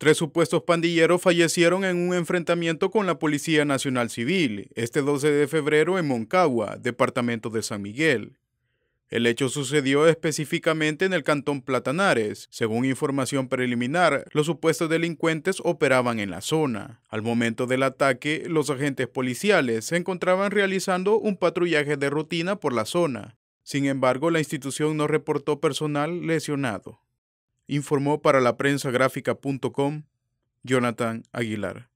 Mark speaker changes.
Speaker 1: Tres supuestos pandilleros fallecieron en un enfrentamiento con la Policía Nacional Civil este 12 de febrero en Moncagua, departamento de San Miguel. El hecho sucedió específicamente en el cantón Platanares. Según información preliminar, los supuestos delincuentes operaban en la zona. Al momento del ataque, los agentes policiales se encontraban realizando un patrullaje de rutina por la zona. Sin embargo, la institución no reportó personal lesionado informó para la prensa gráfica.com Jonathan Aguilar.